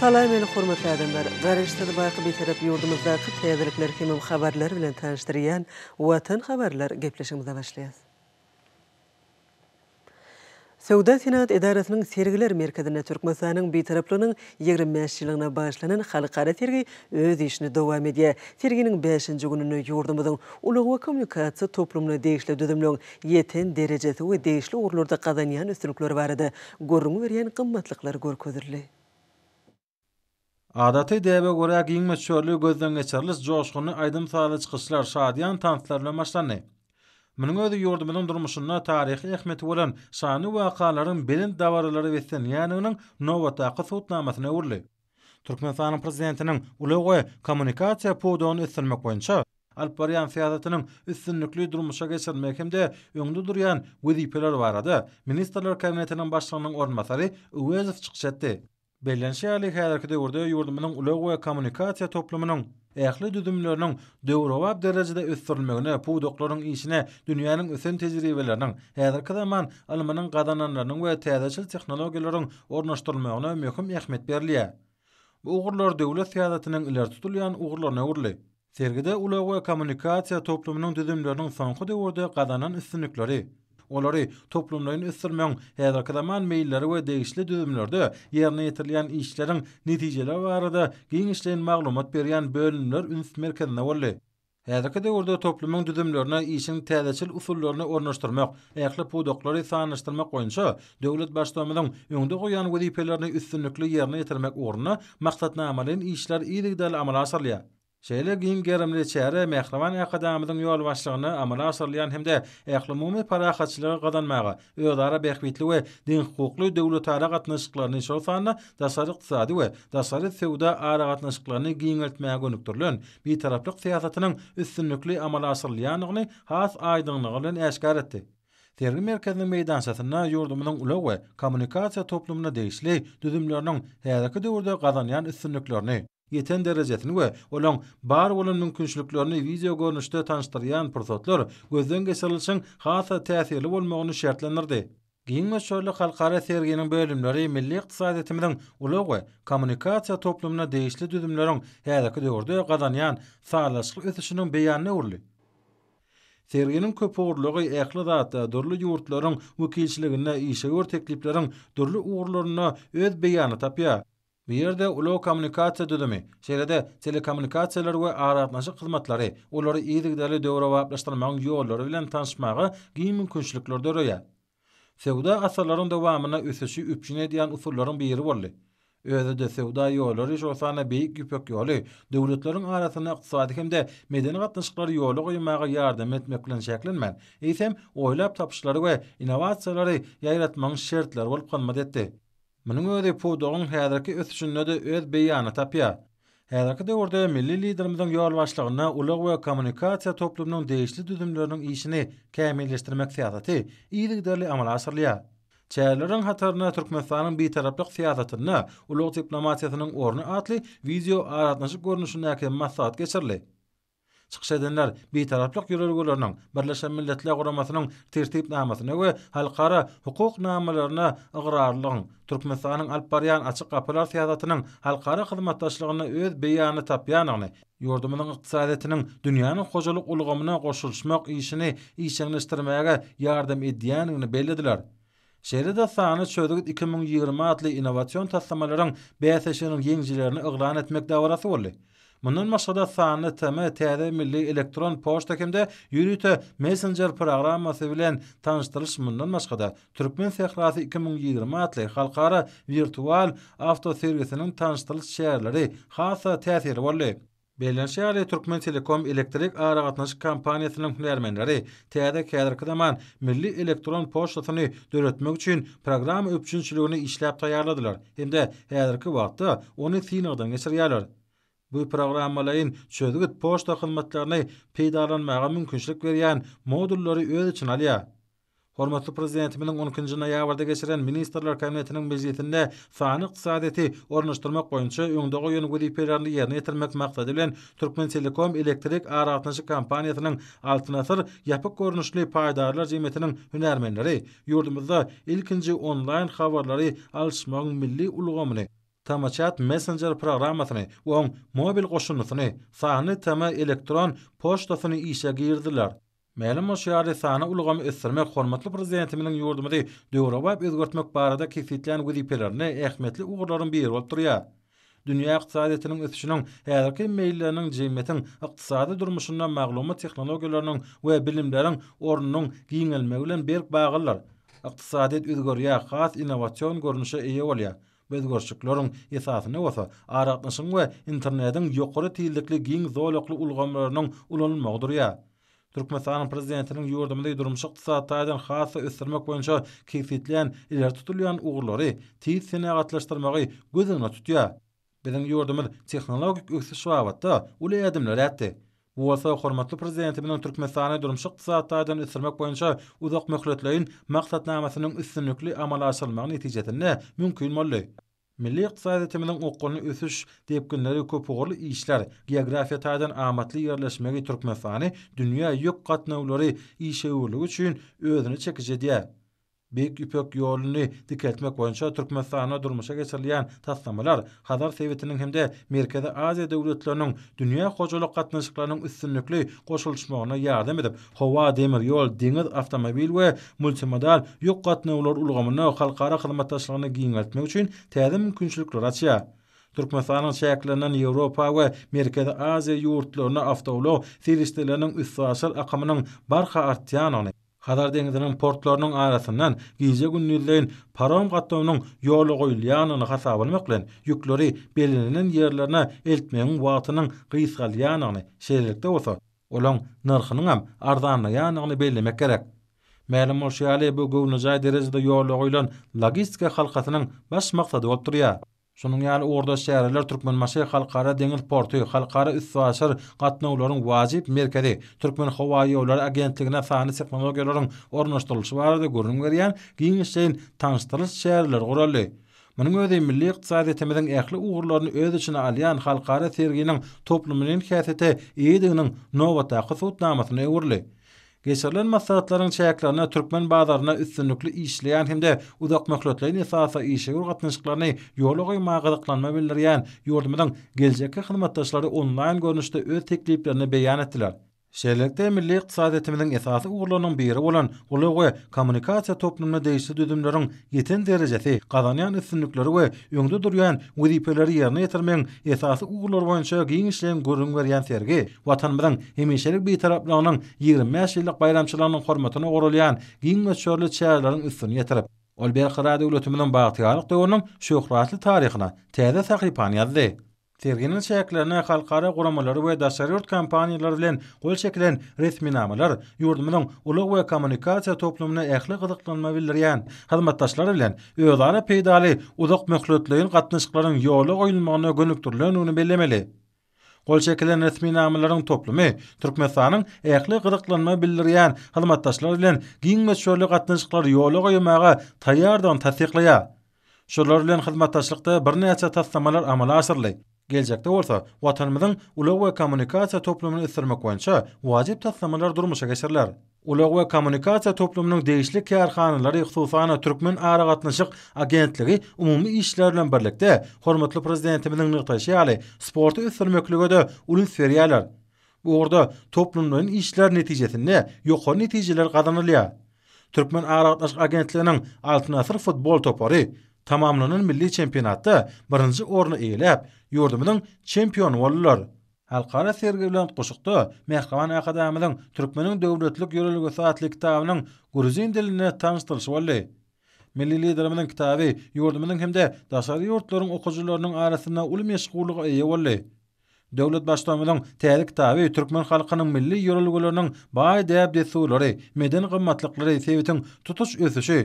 Salam eli hormat adamlar, garaşda da baýyk bir yurdumuzda ýurdumyzda kyt täzelikler hem habarlar bilen tanıştyrýan watan habarlar gepleşigimizde başlaýar. Sowda Senat Edarasynyň Sergiler Merkezine Türkmenistanyň bir taraplanyň 20 ýylyna başlanan halkara tergi öz işini dowam edýär. Terginiň 5-nji gününde ýurdumyzyň ulug we kommunikasiýa toplumyny degişli düzümlüň ýeten derejesi we degişli urlarda gazanýan üstünlikleri barada gorunýan gymmatlyklar gorkudyrly. Adaty debe gore giň meçhurly gözden geçerlis joşgyny aýdym sala çykyşlar şadyan tanslarla başlany. Mening öýdü ýurdumyň durmuşyna taryhy ähmiýeti bolan şany wakalaryň bilin dawarlary bilen ýanynyň nowata gysutnamasyna urly. Türkmenistan prezidentiniň ulugy kommunikasiýa podany ýetirmek boýunça Alparyan siyasatının üstünlüklü durmuşa geçirmek hem de öngdü duruyan vizipeler var adı. Ministerler kabinetinin başlarının ormasari Uvezov çıkış Bellen şäli häzirki döwürde ýurdumynyň ulag we kommunikasiýa toplumynyň ähli düdümleriniň döwrewap derejede ösdürilmegine, bu doktorlaryň işine dünýäniň ösen tejribeleriniň häzirki zaman almanyň gadananlarynyň we täzeçil tehnologiýalaryň ornaşdyrylmagyna möhüm ähmiýet berilýär. Bu ugrlar döwlet siýasatynyň iler tutulýan ugrlar näwrli. Sergide ulag we kommunikasiýa toplumynyň düdümleriniň soňky döwürde gadanan üstünlikleri, Olary toplumlaryny ýetirmäň häzirki zaman meýilleri we degişli döwümlerde ýerine ýetirilen işleriň netijeleri barada giňişleň maglumat berýän bölümler üns merkezine bolýar. Häzirki döwürde toplumyň düzümlerini işiň täzeçil usullaryny ornaşdyrmak, ähli podoklary sanlaşdyrmak goýunça döwlet başlygynyň öňde goýan wezipelerini üstünlikli ýerine ýetirmek ornuna maksatnamalyň işleri ýerde dal amala Şeýle giň gerimli çäre mehriban ýa-da-damyň ýol başlygyny amala asyrlyan hemde ähli umumy parahatçylygy gadanmagy, öýdara berkwitli we din hukukly döwlet aragatna şyklaryny şofana da sarıq tsady we da sarıq feuda aragatna şyklaryny giňeltmäge gönükdirilen Bir taraplyk siýasatynyň üstünlikli amala asyrlyanygyny has aýdyňlygyny aşkar etdi. Derin merkezinin meydan satınna yurdumunun ulağı, kommunikasiya toplumuna değişli, düzümlörünün fiyadaki dövrde qazanayan üstünlüklörünü. yeten derecetini we olong bar bolan mümkinçiliklerini video görnüşde tanıştıryan pırsatlar gözden geçirilsin hata täsirli bolmagyny şertlendirdi. Giňe şöle halkara sergeniň bölümleri milli iqtisadiýetimiň uly we kommunikasiýa toplumyna değişli düzümlerin häzirki döwürde gazanýan saýlaşyk ösüşiniň beýanyny urly. Sergenin köp uğurluğu ekli dağıtta durlu yurtların vükilçiliğine işe uğur tekliflerin durlu uğurlarına öz beyanı tapıyor. bir yerde ulo kommunikasiya düdümi şeýlede telekommunikasiýalar we aratnaşyk hyzmatlary ulary ýetdigdäli döwre wagtlaşdyrmagyň ýollary bilen tanışmagy giň mümkinçiliklerde öýe. Sewda asalaryň dowamyna ösüşi üpjine diýen usullaryň biri boldy. Öýde de sewda ýollary şoňsana beýik güýpek ýoly döwletleriň arasyna ykdysady hem-de medeni gatnaşyklary ýoly goýmagy ýardam etmek bilen şäklenmän. Eýsem oýlap tapyşlary we innowasiýalary ýaýratmagyň şertleri bolup Munu öde podogun häzirki ösüşünde de öz beýany tapýa. Häzirki döwürde milli liderimiziň ýolbaşlygyna ulag we kommunikasiýa toplumynyň değişikli düzümlerini işini kämilleşdirmek syýasaty ýygdyrly amal aşyrylýar. Çäleriň hatarna Türkmenistanyň bir taraply syýasatyna ulag diplomatiýanyň orny atly video aratnaşyk görnüşindäki maksat geçirilýär. çıkış edenler bir taraflık yürürgülerinin Birleşen Milletler Kuramasının tertip namasını ve halkara hukuk namalarına ıgrarlığın Türkmenistan'ın alparyan açık kapılar siyasatının halkara hizmettaşlığını öz beyanı tapyanını Yurdumunun iqtisadiyatının dünyanın hocalık ulgamına koşuluşmak işini işinleştirmeyaga yardım ediyanını bellediler. Şehri de sahanı 2020 adlı inovasyon taslamaların beyaz eşinin yengcilerini ıqlan etmek davarası olli. Munun maşada sanı tämä täze milli elektron poşta kimde yürüte messenger programmasy bilen tanıştyrylyş mundan maşada Türkmen sehrasy 2020 atly halkara virtual avto servisiniň tanıştyrylyş şäherleri hasa täsir bolly. Belen şäherli Türkmen Telekom elektrik ara gatnaşyk kampaniýasynyň hünärmenleri täze käderki milli elektron poştasyny döretmek üçin programma üçinçiligini tayarladılar. taýýarladylar. Hemde häzirki wagtda onu synagdan geçirýärler. Bu programmalayın çözgüt poşta hizmetlerini peydalanmaya mümkünçlik veriyen modulları öz için alıya. Hormatly prezidentimiň 12-nji noýabrda geçiren ministrler kabinetiniň bilgisinde fany iqtisadiýeti ornaşdyrmak boýunça öňdäki ýöne gudypelerini ýerine ýetirmek maksady bilen Türkmen elektrik aratnaşy kompaniýasynyň altyn asyr ýapyk görnüşli paýdarlar jemetiniň hünärmenleri ýurdumyzda ilkinji onlaýn habarlary alşmagyň milli ulugamyny tamachat messenger programmasyny we mobil goşunlygyny sahny tama elektron poçtasyny işe girdiler. Mälim o şiary sahny ulgam ösürmek hormatly prezidentimiň ýurdumyny döwrewap özgertmek barada kifitlen we diplerini ähmetli ugurlaryň biri bolup durýar. Dünya iqtisadiýetiniň ösüşiniň häzirki meýilleriniň jemmetiň iqtisady durmuşyndan maglumat tehnologiýalarynyň we bilimleriň ornunyň giňelmegi bilen berk bagylar. Iqtisadiýet özgörýär, xas inovasyon görnüşi eýe bolýar. bezgörçüklörün esasını olsa, aratnışın ve internetin yokarı tildikli giyin zoloklu ulgamlarının ulanılmaqdır ya. Türkmenistan prezidentining yordamida durmuş iqtisodiyotdan xassa o'stirmak bo'yicha kefitlan ilar tutilgan o'g'irlari tez sanoatlashtirmoqi ko'zini tutya. Bizning yordamimiz texnologik o'sish va vaqtda ulay adimlar atdi. Uwasa hormatly prezidenti bilen durmuş döwlet şahsy sahatdan boýunça uzak möhletliň maksatnamasynyň üstünlikli amala aşyrmak netijesinde mümkin bolýar. Milli iqtisadi temelin oqqonu ösüş diýip günleri köp ugurly işler, geografiýa taýdan amatly ýerleşmegi Türkmenistan dünýä ýokgatnawlary işewli üçin özüni çekeje diýär. Beýik ýöpek ýolyny diketmek boýunça Türkmenistana durmuşa geçirilýän taslamalar Hazar Sowetiniň hemde Merkezi Aziýa döwletleriniň dünýä hojalyk gatnaşyklarynyň üstünlikli goşulmagyna ýardam edip, howa demir ýol, deňiz awtomobil we multimodal ýok gatnaşyklar ulgamyny halkara hyzmatdaşlygyny giňeltmek üçin täzim mümkinçilikler açýar. Türkmenistanyň şäherlerinden Ýewropa we Merkezi Aziýa ýurtlaryna awtoulyk, ferişdelerini üstünlikli akamynyň barha artýanyny Hazar deňizinin portlarynyň arasından gije günnüldeýin parom gatnaşygynyň ýoly goýulýanyny hasaba almak bilen ýükleri belirlenen ýerlerine eltmegiň wagtynyň gysgalýanyny şeýlelikde bolsa, olaň narhynyň hem arzanlygyny bellemek gerek. Mälim bolşy bu gowunjaý derejede ýoly goýulan logistika halkasynyň baş maksady bolup durýar. Şunun ýaly orda şäherler türkmen maşy halkara deňiz portu, halkara üstwasyr gatnawlaryň wajyp merkezi, türkmen howaýy ýollary agentligine fany tehnologiýalaryň ornaşdyrylmagy barada görnüm berýän, giňişleýin tanıştyrylýan şäherler guraly. Munyň öňünde milli iqtisady temirden ähli uğurlaryny öz içine alýan halkara tergiýiniň toplumynyň häsiýeti, ýedigini nowa taýyp Geçerlen masalatların çayaklarına, Türkmen bazarına üstünlüklü işleyen hem de uzak mekletlerin esasa işe gul katnışıklarını yolu qoyma qadaklanma belirleyen yordumadan gelecekki hizmettaşları online görünüşte öz tekliplerini beyan ettiler. Şeýlelikde milli iqtisad etiminiň esasy ugurlarynyň biri bolan ulugy kommunikasiýa toplumyna değişik düdümleriň ýeten derejesi, gazanýan üstünlikleri we öňde durýan wezipeleri ýerine ýetirmek esasy ugurlar boýunça giň işleň görüň berýän sergi, watanymyzyň bilen hemişelik bir 25 ýyllyk bayramçylaryň hormatyna gorulýan giň meşhurly çäýerleriň üstüne ýetirip, Olberg Radio Ulutumunun Bağtiyarlık Doğu'nun şöhretli taryhyna täze Serginin çäklerine halkara guramalary we daşary ýurt kompaniýalary bilen gol çekilen resmi namalar ýurdumyň ulug we kommunikasiýa toplumyna ähli gyzyklanma bildirýän hyzmatdaşlar bilen öýdara peýdaly uzak möhletleýin gatnaşyklaryň ýoly goýulmagyna gönükdirilenini bellemeli. Gol çekilen resmi namalaryň toplumy Türkmenistanyň ähli gyzyklanma bildirýän hyzmatdaşlar bilen giň meşhurly gatnaşyklar ýoly goýmagy taýýardan tasdiklaýar. Şolar bilen hyzmatdaşlykda bir tassamalar amala aşyrylýar. Gelecekte olsa vatanımızın ulu ve kommunikasiya toplumunu ıstırmak boyunca vacip tatlamalar durmuşa geçirler. Ulaq we kommunikasiýa toplumynyň degişli kärhanalary hususan türkmen aragatnaşyk agentligi umumy işler bilen birlikde hormatly prezidentimiziň nygtaşy ýaly sporty ýetirmeklige ulun serialar. Bu orda toplumynyň işler netijesinde ýokary netijeler gazanylýar. Türkmen aragatnaşyk agentliginiň 6 asyr futbol topary tamamlanan milli çempionatda 1-nji orny yurdumynyň çempion bolýar. Halkara sergi bilen goşukda Mehrawan Akademiýanyň türkmeniň döwletlik ýörelige saatly kitabynyň gruzin diline tanıştyrylýar. Milli Millilidirimin kitabı yurdumunun hemde daşary dasari yurtların arasynda ulmy ulu meşgulluğu eyi olli. Döwlet başlamadan täzik täwi türkmen halkynyň milli ýörelgelerini baý däp desulary, meden gymmatlyklary sebitin tutuş ösüşi,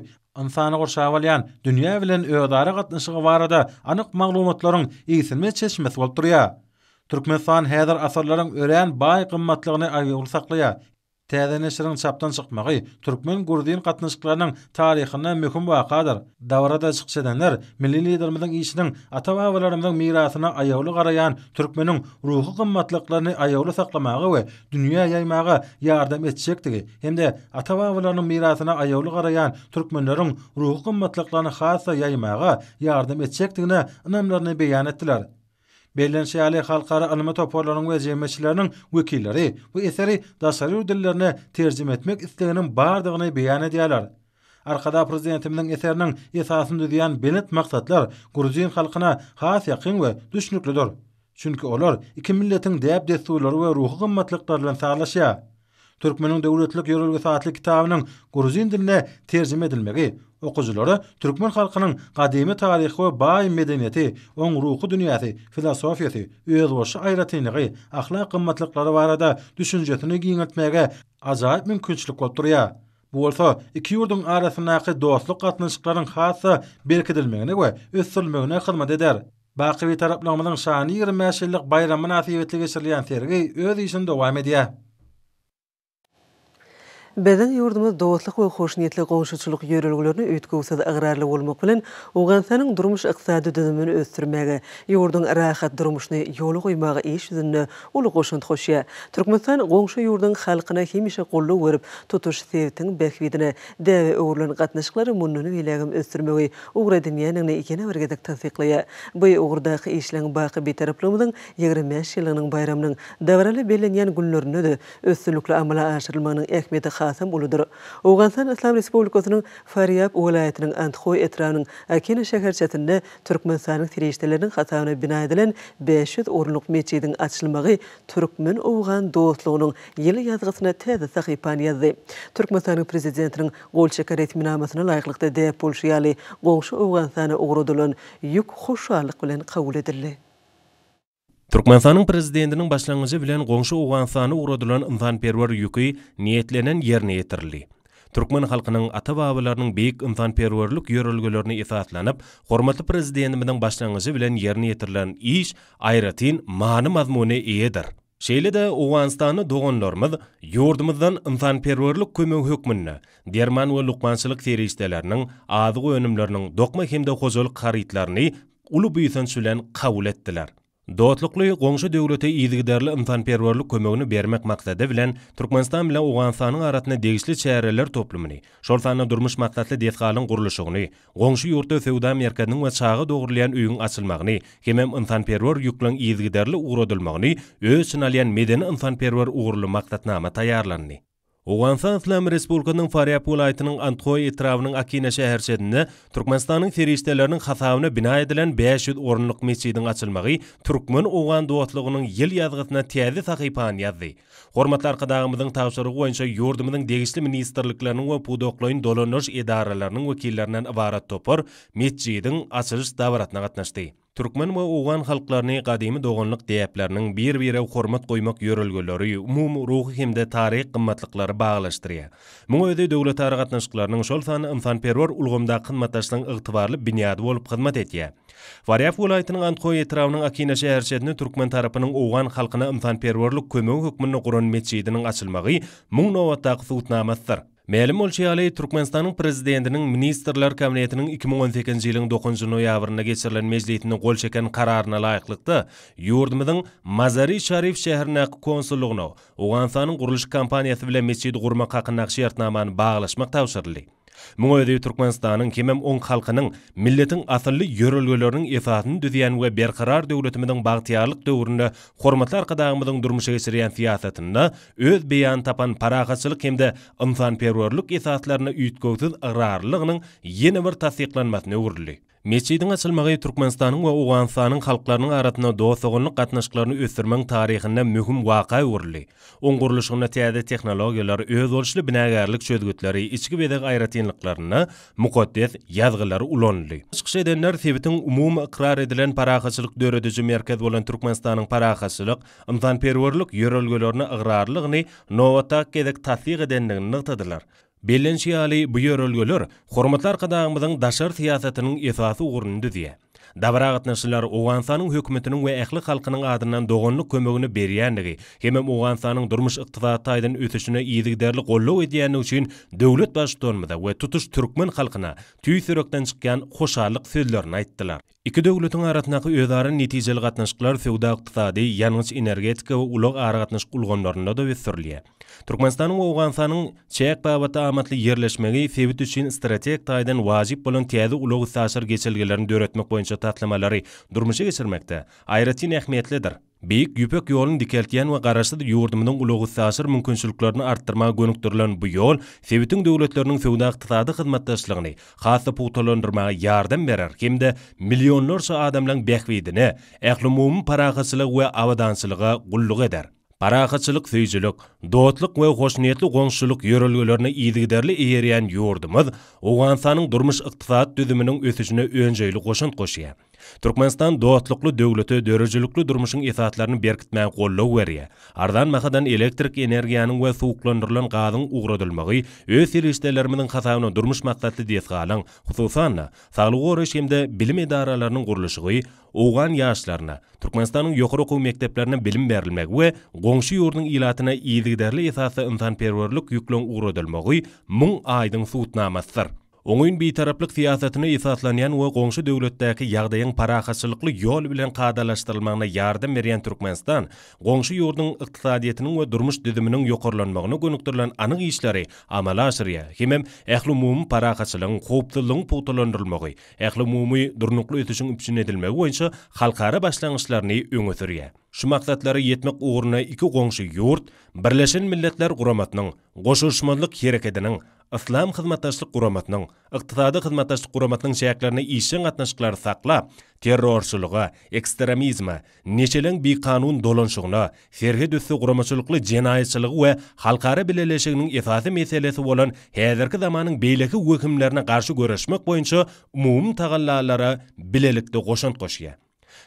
insany gorşawalyan dünýä bilen öýdary gatnaşygy barada anyk maglumatlaryň ýetilme çeşmesi bolup durýar. Türkmenistan häzir asarlaryň ören baý gymmatlygyny aýyr saklaýar. Täze neşirin çaptan çıkmağı Türkmen gurdiyin gatnaşyklarynyň taryhyna möhüm vaqadır. Davrada çıkış edenler, liderimizin işinin atavavalarımızın mirasına ayavlu qarayan Türkmenin ruhu gymmatlyklaryny ayavlu saklamağı ve dünya yaymağı yardım etçekdigi. Hemde de atavavalarının mirasına ayavlu qarayan Türkmenlerin ruhu qımmatlıqlarını xasa yaymağı yardım etçekdigine ınamlarını beyan ettiler. Berlin şäli halkara anma toparlanyň we wekilleri bu eseri daşary dillerine tercim etmek isleginiň bardygyny beýan edýärler. Arkada prezidentimiň eseriniň esasyny düzeýän belet maksatlar gurjyň halkyna has ýakyn we düşnüklidir. Çünkü olar iki milletin deyab desturları ve ruhu gammatlıktarlan sağlaşıya. Türkmenin döwletlik yörelgi saatlik kitabının Gürzin diline terzim edilmegi. Okuzuları Türkmen halkının kadimi tarihi ve bay medeniyeti, on ruhu dünyati, filosofiyeti, üyedvoşu ayratiyniği, ahla kımmatlıkları var arada düşüncetini giyinitmege azayip mümkünçlik kulturya. Bu olsa iki yurdun arasindaki dostluk katnaşıkların hatta berkidilmegini ve üstülmegini kılmat eder. Bakivi tarapnamanın şani yirmi yirmi yirmi yirmi yirmi yirmi yirmi Bezen yurdumuz dostluk we hoşnietli goşuçuluk yörelgilerini ötkösiz ığrarly bolmak bilen Awganistanyň durmuş ykdysady düzümini ösdürmäge, ýurdun rahat durmuşyny ýol goýmagy iş üçin uly goşun hoşya. Türkmenistan goňşy ýurdun halkyna himişe gollu berip, tutuş sewtiň bekwidini, däwe öwrülen gatnaşyklary munnuny bilägim ösdürmäge, ugra dünýäniň ikene wergedik täsirliýä. Bu ýurdaky işleriň baýky beterplomyň 25 ýylynyň bayramynyň dowralyp belenýän günlerini-de ösdürlükli amala aşyrmanyň ähmiýeti hasam uludur. Oğansan İslam Respublikasının Fariyab ulayatının Antxoy etranın Akena şəhər Türkmen sanıq tirişdələrinin xatavına bina edilən 500 orunluq meçidin açılmağı Türkmen oğan doğusluğunun yeli yazgısına təzə səxipan yazdı. Türkmen sanıq prezidentinin qol çəkər etminamasına layıqlıqda dəyə polşiyali qonşu oğansanı uğrudulun yük xoşalıq bilən qavul edirli. Turkmenistanyň prezidentiniň başlangyjy bilen goňşy Owgansany uradylan insanperwer ýüki niýetlenen ýerine ýetirildi. Türkmen halkının ata babalarının büyük insan perverlik yörülgülerini ifatlanıp, hormatlı prezidentimizin başlangıcı bilen yerine yetirilen iş, ayratin manı mazmuni iyidir. Şeyle de Oğanistan'ı doğunlarımız, yurdumuzdan insan perverlik kümü derman ve lukmansılık seriştelerinin, adıgı önümlerinin dokma hemde hozoluk karitlerini ulu büyüsün sülen kavul ettiler. Dotlukly goňşy döwlete iýdigderli insan perwerlik kömegini bermek maksady bilen Türkmenistan bilen Awganistanyň aratyna degişli çäherler toplumyny, şol durmuş maksatly defgalyň gurulyşyny, goňşy ýurtda sewda merkezini we çağı dogrulyan öýüň açylmagyny, hemem insan perwer ýüklen iýdigderli ugradylmagyny, öz sinalyan medeni insan perwer ugurly maksatnama taýýarlanyny. Oganstan Islam Respublikasynyň Faryab welaýatynyň Antoy etrawynyň Akina şäherçesinde Türkmenistanyň ferişdeleriniň hasabyna bina edilen 500 orunlyk meçidiň açylmagy türkmen ogan dowatlygynyň ýyl ýazgysyna täze sahypany ýazdy. Hormatly arkadaşlarymyzyň tapşyrygy boýunça ýurdumyň degişli ministrliklerini we pudoklaýyn dolanyş edaralarynyň wekillerinden ibarat topar meçidiň açylyş dawratyna gatnaşdy. Türkmen we Owgan halklaryny gadymy dogonlyk diýeplerining bir biri hormat goýmak ýörelgeleri, umumy ruhy hemde taryh gymmatlyklary baglaşdyrýar. Bu ýerde döwlet taryhatnaşyklarynyň şol sany insan perwer ulgymda gymmatlaşdyryň ygtybarly binýady bolup hyzmat edýär. Varyaf welaýatynyň Antgoy etrawynyň Akina şäherçetini türkmen tarapynyň Owgan halkyna insan perwerlik kömegi hukmyny gurun meçidiniň açylmagy 1000 nowatda gutnamasdyr. Mälim bolşy ýaly Türkmenistanyň prezidentiniň ministrler kabinetiniň 2018-nji ýylyň 9-njy noýabrynda geçirilen mejlisini gol çeken kararyna laýyklykda ýurdumyň Mazari Şarif şäherine konsulugyny Owansanyň guruluş kampaniýasy bilen mesjid gurmak hakyndaky şertnamany baglaşmak tapşyrylýar. өдей Түркменстанның кемем оң қалқының милетің асылы ерілгілерінің ифатын дүзиян ве берқарар дәүләтімінің бағтиярлық дәуірінде қорматлар қадағымыздың дұрмышы кешірген сиясатында өз бейан тапан парағасылық кемді инсанперверлік исатларына үйткөсіз ығрарлығының ені бір тасдиқланмасына Mechediň açylmagy Türkmenistanyň we Owagandan halklaryň arasyndaky dostugyň gatnaşyklaryny ösdürmegiň taryhyna möhüm waka urdy. Oňgurlyşyňda täze tehnologiýalar öz boluşly binagarlyk çözgütleri içki bädigi aýratynlyklary mukaddes yazgylar ulandy. Mişgischede nerde-de umumy ikrar edilen parahäsizlik döwrüdüzi merkez bolan Türkmenistanyň parahäsizlik impemperworlyk ýörelgelerini iňgrarlygny nowata gedek täsirine degin noktadylar. Bellenşi ali bu yörölgölör hormatlar qadağımızın daşır siyasetinin esası uğrunındı diye. Dabrağatna şular Uğansanın hükümetinin we ähli halkının adından doğonluk kömegini berýändigi, hem Uğansanın durmuş iktidara taýdan ötüşüne ýetdigderli gollaw edýändigi üçin döwlet başçylarymyza we tutuş türkmen halkyna tüýsürekden çykýan hoşallyk sözlerini aýtdylar. Iki döwletiň aratnaky özara netijeli gatnaşyklar sewda ykdysady, ýanyş energetika we ulag ara gatnaşyk ulgamlaryna da wesirliýär. Türkmenistanyň Awganistanyň çäk babaty amatly ýerleşmegi sewit üçin strateg taýdan wajyp bolan täze ulag ýaşar geçilgelerini döretmek boýunça tatlamalary durmuşa geçirmekde. Aýratyn ähmiýetlidir. Beyk yupek yolun dikeltiyan wa garasad yurdumdun ulogu thasir munkunsulklarna arttirma gönüktürlön bu yol fevitin devletlerinin fevda qtadadi qidmatta sliqni khasa putolondurma yardam berar kimde milyonlar adamlan adamlang bekhvidini eklumumum parahasilig wa avadansilig wa gullu gedar. Parahasilig fiyizilig, dootlik wa gosniyetli gonsulik yorulgulorna iedigderli iedigderli iedigderli iedigderli iedigderli iedigderli iedigderli Türkmenistan dowatlyklu döwleti döwrejilikli durmuşyň ýetatlaryny berkitmäni gollaw berýä. Ardan mahadan elektrik energiýanyň we suwuklandyrylan gazyň ugradylmagy öz ýerleşdelerimiň hasabyny durmuş maksatly diýet galan, hususan saglygy gorýş hemde bilim edaralarynyň gurulyşygy Oğan yaşlarına, Türkmenistan'ın yokuru kuv mekteplerine bilim berilmek ve gongşu yurdun ilatına iyidigderli esası insanperverlik yüklün uğradılmogu mung aydın suutnamasıdır. Öňüni bi taraplyk fiadatyny ýaňladýan we qoňşy döwletdäki ýagdaýyň parahaçylykly ýol bilen gaidalasdyrylmagyna yardym berýän Türkmenistan qoňşy ýurdyň ykdysadyýetiniň we durmuş düzüminiň ýoqurlanmagyna gönükdirilen anyk işleri amala aşyryp, hem ähli umumy parahaçylynyň gowp dolunulmagy, ähli umumy durmuşly ýetişiň üpjün edilmegi üçin edilmegi barada halkara başlangyçlary öňe Şu maksatlary ýetmek üçin iki qoňşy ýurt Birlişen Milletler Guramatynyň goşulşmak hereketiniň ыслам кызматташтык куроматынын ыктысадый кызматташтык куроматынын шаяклерине ишин катнашкылары сакла террорчулугу экстремизми нечелең бейкануун долоншугуна серге дүсү куромачулуклу жинайычылыгы ве халкары билелешигинин эсасы меселеси болын, хазырки заманың бейлеки өкүмлерине каршы көрөшмөк боюнча умум тагаллаалары билеликти кошонткош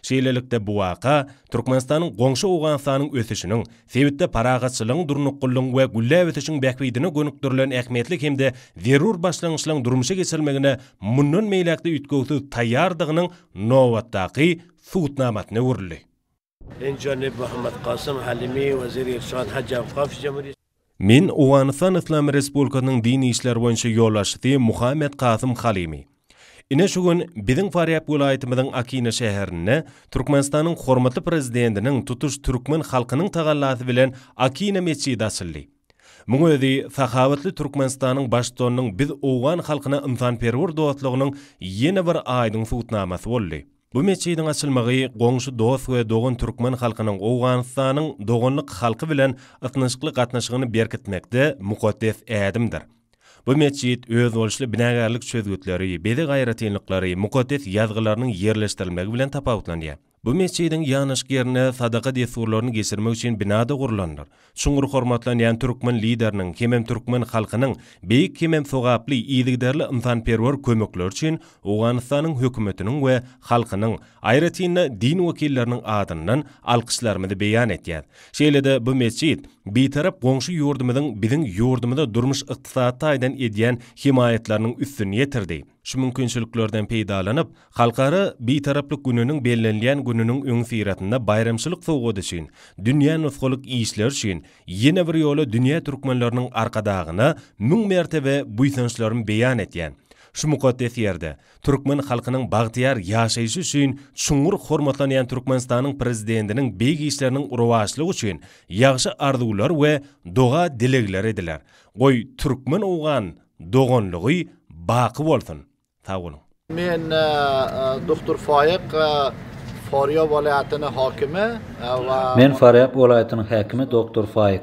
шейлелікті буақа түркменстанның гоңшы оғанстаның өсішінің себетті парағатшылың дұрныққұлың уә гүллә өтішің бәквейдіні көніктүрлен әхметлік кемді верур башлаңшылың дұрмшы кесілмегіні мұннын мейләкті үткөсі таярдығының новаттақи суутнаматны өрілі. Мен Уғаныстан Ислам Республиканың дини ишлер бойынша yo'llashisi Muhammad Qasim Халими. Ине шүгін бидің фариап өл айтымыдың Акина шәһәріні Түркменстанның қормыты президентінің тұтыш түркмен халқының тағалаты білен Акина мечид асылды. Мұң өзі сахаватлы Түркменстанның баштонның біз оған халқына ұнсан перуір доғатлығының ені бір айдың сұғытнамасы болды. Бұ мечидің ашылмығы қоңшы доғыс өе доғын түркмен халқының оғанстанның доғынлық халқы білен ұтнышқылы қатнашығыны беркітмекті мұқаттес әдімдір bu mescid öz bolşly binagärlik sözgütleri bedi gaýratynlyklary mukaddes ýazgylarynyň yerleşdirilmegi bilen tapawutlanýar Bu mescidin yanış yerine sadaqa desurlarını gesirmek için binada gurlanlar. Şunur hormatlan yan Türkmen liderinin, kemem Türkmen halkının, beyik kemem soğapli iyidigderli insan perver kömüklör için Uganistan'ın hükümetinin ve halkının ayretinle din vakillerinin adından alkışlarımızı beyan etyad. Şeyle de bu meçid, bitarap gongşu yurdumudun bizim yurdumuda durmuş iqtisatta aydan ediyan himayetlerinin üstünü yetirdi. şu mümkinçiliklerden peýdalanyp, halkara bitaraplyk gününiň bellenleýän gününiň öň fiýratynda bayramçylyk sowgady üçin, dünýä nusgalyk işler üçin, ýene bir Dünya dünýä türkmenleriniň arkadagyna müň mertebe buýsançlaryny beyan etýän. Şu mukaddes yerde Türkmen halkının bagtyar ýaşaýyşy üçin şuňur hormatlanýan Türkmenistanyň prezidentiniň beýgi işleriniň urwaşlygy üçin ýagşy arzular we doğa dilekler ediler. Goý Türkmen ogan doğanlığı baqı bolsun. Sağ Men e, e, doktor Faiq e, Faryo vilayatining hokimi e, va Men Faryo vilayatining hokimi doktor Faiq.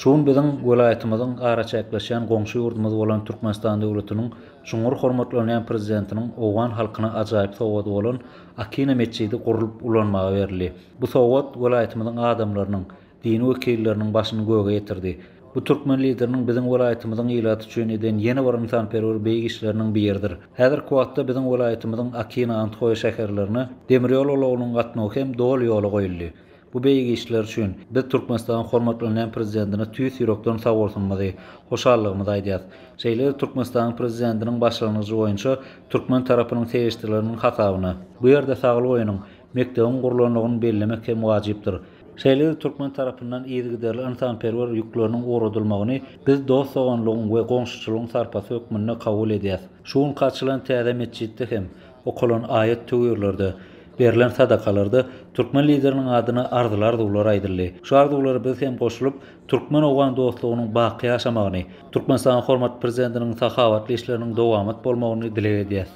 Şuň biziň vilayatymyzyň ara çäkleşen goňşy ýurdumyz bolan Türkmenistan döwletiniň şuňur hormatlanýan prezidentiniň Owgan halkyna ajaýyp sowat bolan Akina meçidi gurulyp ulanmaga berildi. Bu sowat vilayatymyzyň adamlarynyň dini wekillerinin başını göğe getirdi. Bu türkmen liderinin bizim vilayetimizin ilat üçün eden yeni bir insan perver beyg işlerinin bir yerdir. Hazır kuatta bizim vilayetimizin Akina Antoy şehirlerini demiryol olawunun gatnaw hem dol yolu goýuldy. Bu beýigi işler üçin biz Türkmenistanyň hormatly näm prezidentine 100 ýurokdan sag bolsunmady. Hoşallygymyz aýdýar. Şeýle Türkmenistanyň prezidentiniň başlanyşy boýunça türkmen tarapynyň teýeşdirilerini hatawyna. Bu ýerde sagly oýunyň mektebiň gurulanlygyny bellemek hem wajypdyr. Şeýle türkmen tarapyndan ýygyderli insan perwer ýüklerini gorudulmagyny biz dost sowanlygyň we gonşçylygyň sarpasy hökmünde kabul edýär. Şuň gatnaşylan täzem etjekdi hem okulun aýat töwürlerde berilen sadakalarda türkmen liderining adyny ardylar dowlara aýdyrly. Şu ardylar biz hem goşulyp türkmen owgan dostlugynyň baqy ýaşamagyny, türkmen sanyň hormat prezidentiniň sahawatly işleriniň dowamat bolmagyny dilek edýär.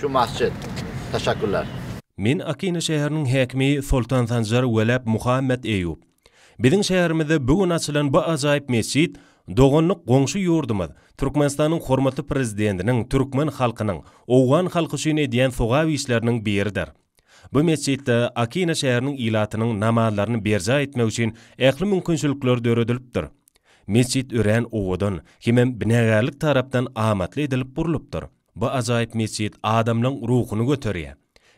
Şu masjid. Täşekkürler. Мен Акина шәһәренең хәкиме Султан Санжар Вәләп Мухаммад Эюб. Безнең шәһәремездә бүген ачылган бу азайып мәсҗид Доғонлық қоңшы юрдымыз, Түркменстанның құрметті президентінің, түркмен халқының, оған халқы шүйіне дейін соға вишлерінің бердір. Бұл месетті Акина шәрінің илатының намаларын берза етмеу үшін әқлі мүмкіншіліклер тұр. Месет үрән оғыдын, хемем бінәғәрлік тараптан аматлы еділіп тұр. Бұ азайып месет адамның рухыны көтөрі.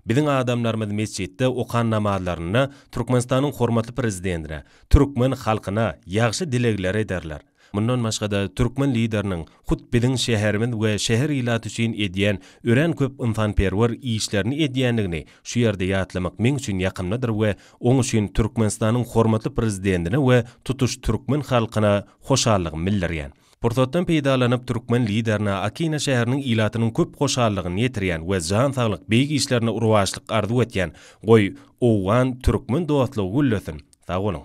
Bizning adamlarimiz mesjidda o'qan namozlarini Turkmanistonning hurmatli prezidentini, turkman xalqini yaxshi dilaklari ederler. Bundan başqada Türkmen liderinin Xutbidin şehrimin ve şehir ilat üçin edýän ören köp insanperwer işlerini edýänligini şu ýerde ýatlamak men üçin ýakymdadyr we oň üçin Türkmenistanyň hormatly prezidentine we tutuş türkmen halkyna hoşallygym bildirýän. Portoddan peýdalanyp türkmen liderine Akina şäheriniň ilatynyň köp goşarlygyny ýetirýän we jan saglyk beýik işlerini urwaşlyk gardyw etýän goý owan türkmen dowatlygy gullasyn. Tağonuň.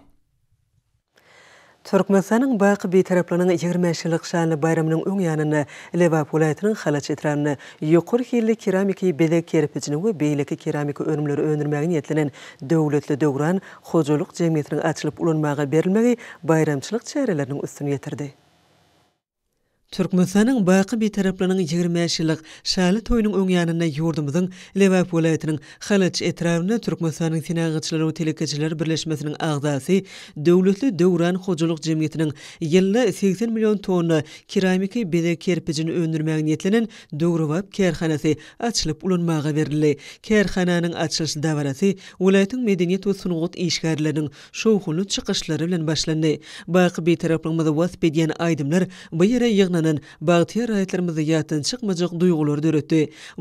Türkmenistanyň bir taraplanyň 20 ýyllyk şanly bayramynyň öň ýanyny Lewa polaýatynyň halaç etranyny ýokur hilli keramiki bilek kerpijini we beýleki keramiki önümleri önürmäge niýetlenen döwletli döwran hojulyk jemgyýetiniň açylyp ulanmagy berilmegi bayramçylyk çäreleriniň Türkmenistanyň baýky bir taraplaryň 20 ýyllyk şäli toýunyň öň ýanyna ýurdumyzyň Lewap welaýatynyň Xalyç etrawyny Türkmenistanyň synagçylary we telekeçiler birleşmesiniň agdasy döwletli döwran hojulyk jemgyýetiniň ýylly 80 million tonny keramiki bele kerpijini öndürmäge niýetlenen Döwrewap kärhanasy açylyp ulanmaga berildi. Kerhananyň açylyş dowrasy welaýatyň medeniýet we synagçylyk işgärleriniň şowhuly çykyşlary bilen başlandy. Baýky bir taraplaryň mazawat bedýän aýdymlar bu ýere Hanan Bagtiyar aýtlarymyzy ýatyn çykmajak duýgular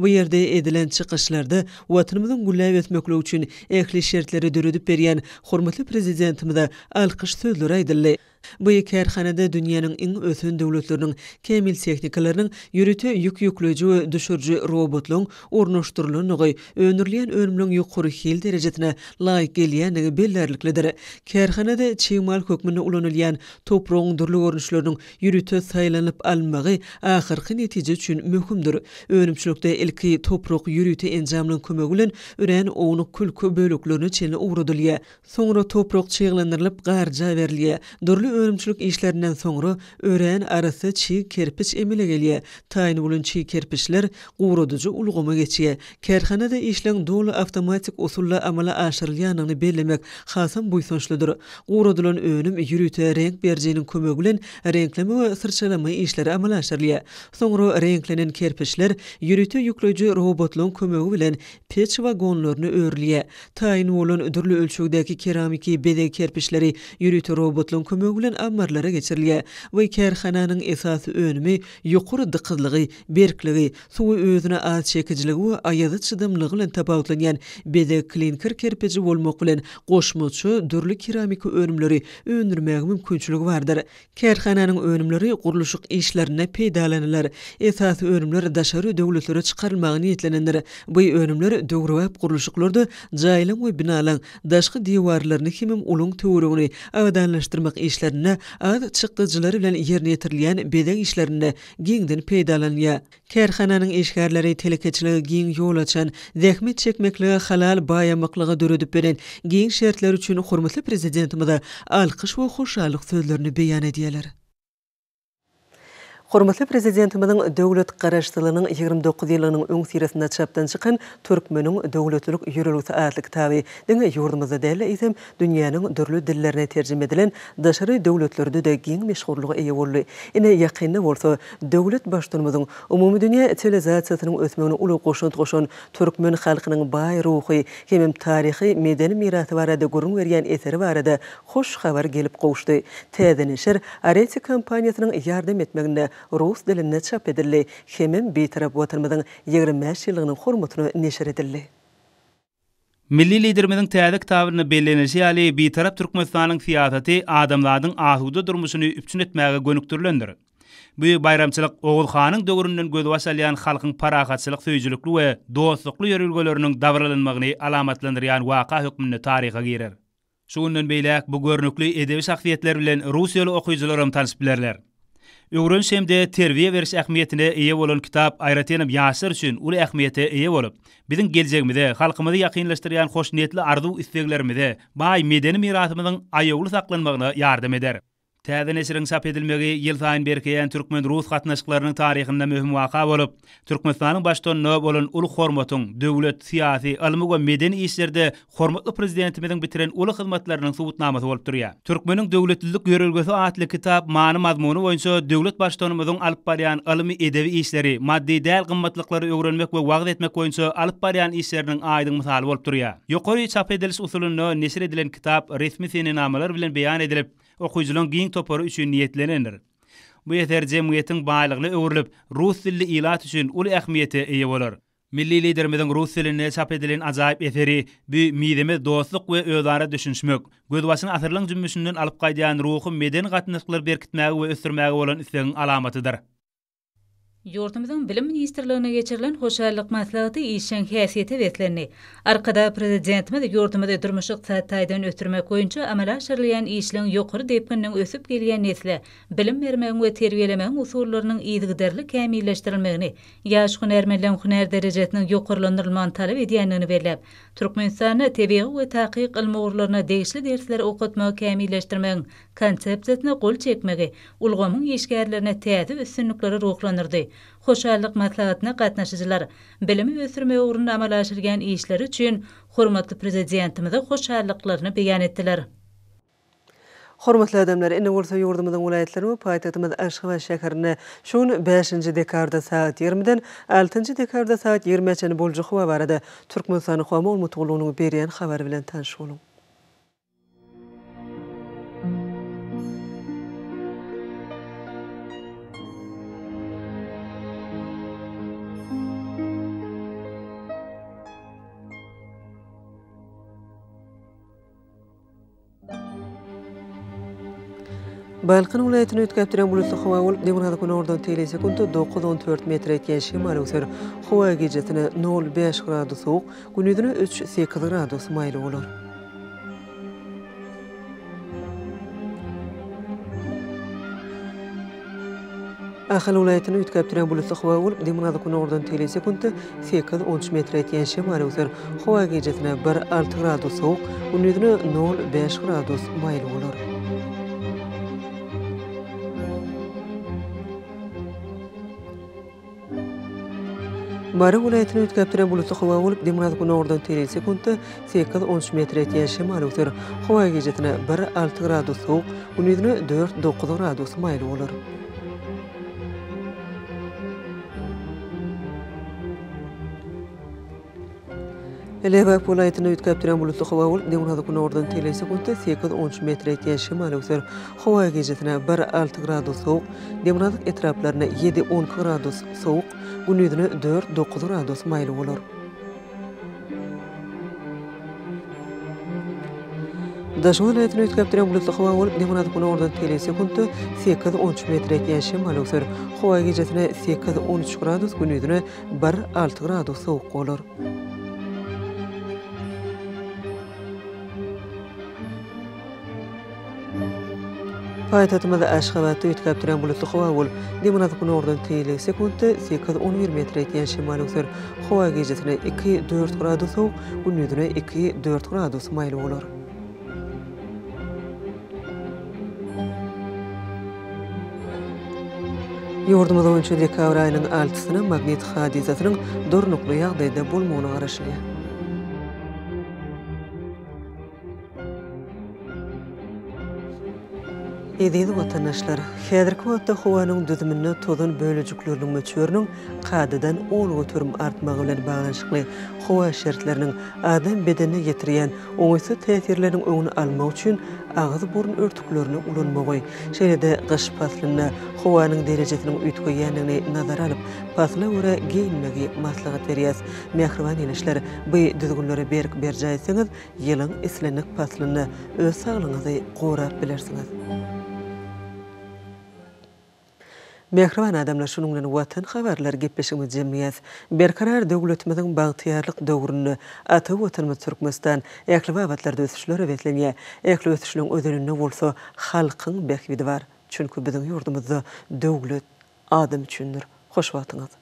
Bu ýerde edilen çykyşlarda watanymyzyň gullaýyp etmekli üçin ähli şertleri döredip berýän hormatly prezidentimize alkyş sözleri edildi. Bu kerhanada dünýäniň iň ösen döwletleriniň kemil tehnikalarynyň ýürütü ýük ýüklejü we düşürji robotlaryň ornaşdyrylanygy önürlen ölümlüň ýukary hil derejesine laýyk gelýändigi bellerliklidir. Kerhanada çymal hökmüni ulanylýan toprağın durlu görünüşlerinin yürütü saylanıp almağı ahırkı netici üçün mühümdür. Önümçülükte ilki toprak yürütü encamlın kümögülün üren oğunu külkü bölüklerini çeline uğradılıyor. Sonra toprak çiğlendirilip garca veriliyor. Durlu örümçülük işlerinden sonra öreğen arası çi kerpiç emile geliye. Tayin bulun çiğ kerpiçler uğradıcı ulguma geçiye. Kerhanada işlen dolu avtomatik usulla amala aşırlayanını bellemek hasan buysonçludur. Uğradılan önüm yürütə renk berceğinin kümögülen renkleme ve sırçalama işleri amala aşırlaya. Sonra renklenen kerpiçler yürüte yüklöcü robotlon kümögü bilen peç vagonlarını örlüye. Tayin bulun dürlü ölçüdeki keramiki beden kerpiçleri yürüte robotlon kümögü bilen ammarlara geçirilge we kerxananyň esasy önümi ýokur dikkatligi berkligi suw özüne az çekijligi we ayazy çydymlygy bilen tapawutlanýan bede klinker kerpeci bolmak bilen goşmuçy dürli keramiki önümleri önürmäge mümkinçiligi bardyr. Kerxananyň önümleri gurluşyk işlerine peýdalanylar. Esasy önümler daşary döwletlere çykarylmagy niýetlenendir. Bu önümler döwrüp gurluşyklardy, jaýlym ve binalaryň daşky diwarlaryny kimim ulung töwrügini awdanlaşdyrmak işleri işlerini ad çıktıcıları bilen yerine yetirliyen beden işlerini gindin peydalanya. Kerhananın işgarları telekeçlığı gin yol açan, zekmet çekmekli halal bayamaklığı dörüdüp beren gin şertler üçün hormatlı prezidentimada alkış ve hoşalık sözlerini beyan ediyy Хорматлы президентімінің дәулет қараштылының 29 елінің өң сиресіне чаптан шыққан түркменің дәулетлік юрелусы атлық тәуі. Діңі юрдымызды дәлі етім, дүнияның дүрлі діллеріне тәржімеділен дашары дәулетлерді де гең мешғұрлығы ие олы. Ине яқинны дәулет баштырмызың ұмумы дүния цивилизациясының өсмеуінің ұлы қошын қошын түркмен халқының бай рухи, кемім тарихи, медени мираты бар еді, көрін берген етері бар еді, хош хабар келіп қоушты. Тәдінішір, Арети компаниясының ярдым етмегіне rus dilinde çap edildi. Hemin bir taraf vatanmadan 25 yıllığının hormatını neşer edildi. Milli liderimizin täzik tabirini bellenişi ali, bir taraf Türkmenistanyň siýasaty adamlaryň ahuda durmuşyny üpçün etmäge gönükdirilendir. Bu bayramçylyk Oğulxanyň döwründen göz wasalyan halkyň paragatçylyk söýjülükli we dostlukly ýörülgelerini dawralanmagyny alamatlandyrýan waka hukmyny tarihe girer. Şu bu görnükli edebi şahsiýetler bilen Russiýaly okuyjylarym tanışyp Öwren şemde terbiýe beriş ähmiýetine eýe bolan kitap Aýratenim Ýasyr üçin uly ähmiýete eýe bolup, biziň geljegimizde halkymyzy ýakynlaşdyrýan hoş niýetli arzuw isleklerimizde baý medeni mirasymyzyň aýagly saklanmagyna ýardam eder. Täze nesirin sap edilmegi yıl sayın berkeyen Türkmen Rus gatnaşyklarynyň taryhynda möhüm waka bolup, Türkmenistanyň başdan nöb bolan ul hormatyň döwlet syýasy, ilmi we medeni işlerde hormatly prezidentimiziň bitiren uly hyzmatlarynyň subutnamasy bolup durýar. Türkmeniň döwletlilik ýörelgesi atly kitap maany mazmuny boýunça döwlet başdanymyzyň alyp barýan ilmi edebi işleri, maddi däl gymmatlyklary öwrenmek we wagt etmek boýunça alyp barýan işleriniň aýdyň mysaly bolup durýar. Ýokary çap ediliş usulyny nesir edilen kitap resmi senin namalar bilen beýan edilip, okuyucuların giyin toparı üçün niyetlenenir. Bu yeter cemiyetin bağlıqlı öğürlüp, Rus dilli ilat üçün ulu ehmiyeti iyi olur. Milli liderimizin Rus dilini çap edilin acayip eferi, bir midemi dostluk ve ödara düşünşmök, gödvasın asırlığın cümmüsünün alıp kaydayan ruhu meden katnıklar berkitmeği ve östürmeği olan istiyonun alamatıdır. Yurtumuzun bilim ministerliğine geçirilen hoşarlık maslahatı işen hiyasiyeti vetlerini, arkada prezidentimiz yurtumuzda durmuşuq tattaydan ötürmek oyuncu amela şarlayan işlerin yokur depkinin ösüp geliyen nesle, bilim vermeğin ve terviyelemeğin usullarının iyidigderli kemiyleştirilmeğini, yaş hunermelen huner derecetinin yokurlandırılman talep ediyenini verilip, Türkmenistan'a tebiyyi ve taqiq ilmi uğurlarına değişli dersler okutma kemiyleştirmeğin, konseptetine gol çekmeğe, ulgomun işgarlarına tiyatı üstünlükleri ruhlanırdı. Xoşallıq matlaatnə qatnaşıcılar bilimi ösürmə uğrunə amalaşırgan işləri üçün hurmatlı prezidentimizə xoşallıqlarını beyan etdilər. Hormatly adamlar, indi bolsa yurdumyzyň welaýetleri we paýtatymyz Aşgabat şäherini 5-nji dekabrda saat 20-den 6-njy dekabrda saat 20-çe bolan bolşy habarda Türkmenistan Hukuk Mutlulygynyň berýän habar bilen tanyşýarys. Balkan ulaýatyny ötkäp bilen bu ýerde howa bolup, demir hada köne ordan teleýse kunty 9.4 metr etgeşi maýlyklar. Howa gejetini 0.5 gradus sowuk, günüdini 3.8 gradus maýly bolar. Ahal ulaýatyny ötkäp bilen bu ýerde howa bolup, demir hada köne ordan teleýse kunty 8.13 metr etgeşi maýlyklar. Howa gejetini 1.6 gradus sowuk, günüdini 0.5 gradus maýly bolar. Бары вилайатын өткөптүрө булуту хава болуп, демрат күнө секундта 8-13 метр этен шемал өтөр. Хава гежетине 1-6 градус суук, күнүдүнө 4-9 градус майыл Elehba polaýetini ýetgäp duran bulutly hawa bol, diňe hada kuna ordan telesi 8-10 metr etýän şimal Hawa gejetine 1-6 gradus sowuk, diňe hada etraplaryna 7-10 gradus sowuk, günüdine 4-9 gradus maýly bolar. Daşın vilayetini ütkəp dirən bulutlu xova olub, nemunat buna oradan tele sekundu 8 metri, metr et yaşı malusur. Xova gecətinə 8-13 gradus, günüdünə Paýtatymyzda aşgabatda ýetgäp turan bulutly howa bol. Demana da kuny ordan sekundy 11 metr ýetýän şimal ýöser. Howa gejetine 2-4 gradus ýa gündüzüne 2-4 gradus maýly bolar. Ýurdumyzda 10 dekabr 6 magnet hadisasynyň dörnükli ýagdaýda bolmagyny Edeýdi watanlaşlar, häzirki wagtda howanyň düzümini tozun bölejikleriniň möçüriniň qadadan ol götürüp artmagy bilen baglanyşykly howa şertleriniň adam bedenine ýetirýän oňsy täsirleriniň öňüni almak üçin agyz burun örtüklerini ulanmagy. Şeýlede gyş paslyna howanyň derejesini ýetgeýänini nazara alyp, pasly ora geýinmegi maslahat berýäs. Mehriban ýeňişler, bu düzgünleri berip berjäýsiňiz, ýylyň islenik paslyny öz saglygyňyzy gorap bilersiňiz. Thank you. Mehriban adamlar şunun watan habarlar gepleşimi jemiyat berkarar döwletimiziň bagtyarlyk döwrüni ata watanymy Türkmenistan ýaly wagtlar döwüşleri betlenýe. Ýaly döwüşleriň özelini bolsa halkyň bekwidi bar. Çünki biziň yurdumuzda döwlet adam üçindir. Hoş wagtyňyz.